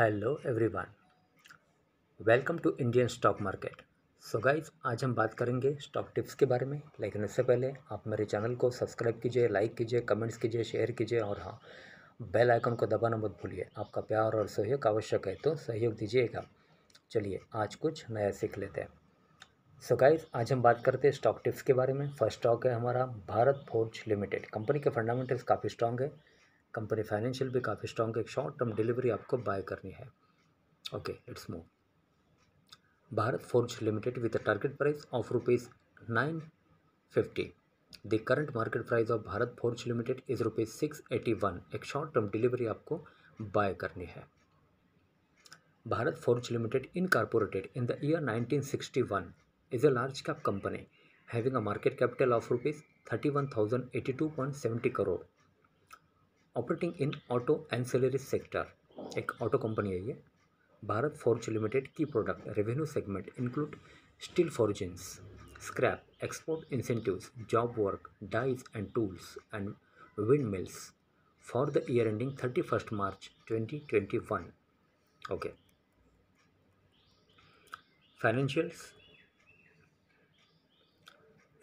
Hello everyone welcome to Indian stock market so guys आज हम बात करेंगे स्टॉक टिप्स के बारे में लेकिन उससे पहले आप मेरे चैनल को सब्सक्राइब कीजिए लाइक कीजिए कमेंट्स कीजिए शेयर कीजिए और हाँ बेल आइकन को दबाना मत भूलिए आपका प्यार और सहयोग आवश्यक है तो सहयोग दीजिएगा चलिए आज कुछ नया सीख लेते हैं सो so गाइज आज हम बात करते हैं स्टॉक टिप्स के बारे में फर्स्ट स्टॉक है हमारा भारत फोर्ज लिमिटेड कंपनी के फंडामेंटल्स काफ़ी स्ट्रॉन्ग है कंपनी फाइनेंशियल भी काफ़ी स्ट्रॉन्ग है शॉर्ट टर्म डिलीवरी आपको बाय करनी है okay it's move Bharat Forge Limited with target price of rupees nine fifty the current market price of Bharat Forge Limited is rupees six eighty one एक short term delivery आपको buy करनी है Bharat Forge Limited incorporated in the year nineteen sixty one is a large cap company having a market capital of rupees thirty one thousand eighty two point seventy crore operating in auto ancillary sector एक auto company है ये Bharat Forge Limited की product revenue segment include steel forgings scrap export incentive job work dies and tools and wind mills for the year ending thirty first March twenty twenty one okay financials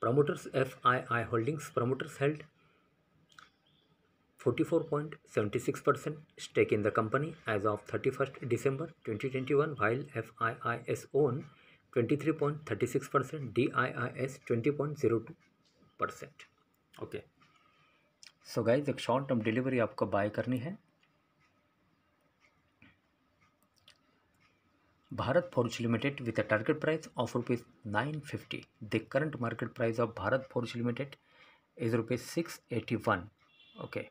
promoters F I I holdings promoters held forty four point seventy six percent stake in the company as of thirty first December twenty twenty one while F I I s own twenty three point thirty six percent D I I s twenty point zero two percent okay so guys एक short term delivery आपको buy करनी है Bharat Forge Limited with a target price of rupees 950. The current market price of Bharat Forge Limited is rupees 681. Okay.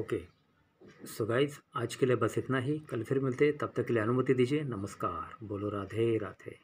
Okay so guys आज के लिए बस इतना ही कल फिर मिलते तब तक के लिए अनुमति दीजिए नमस्कार बोलो राधे राधे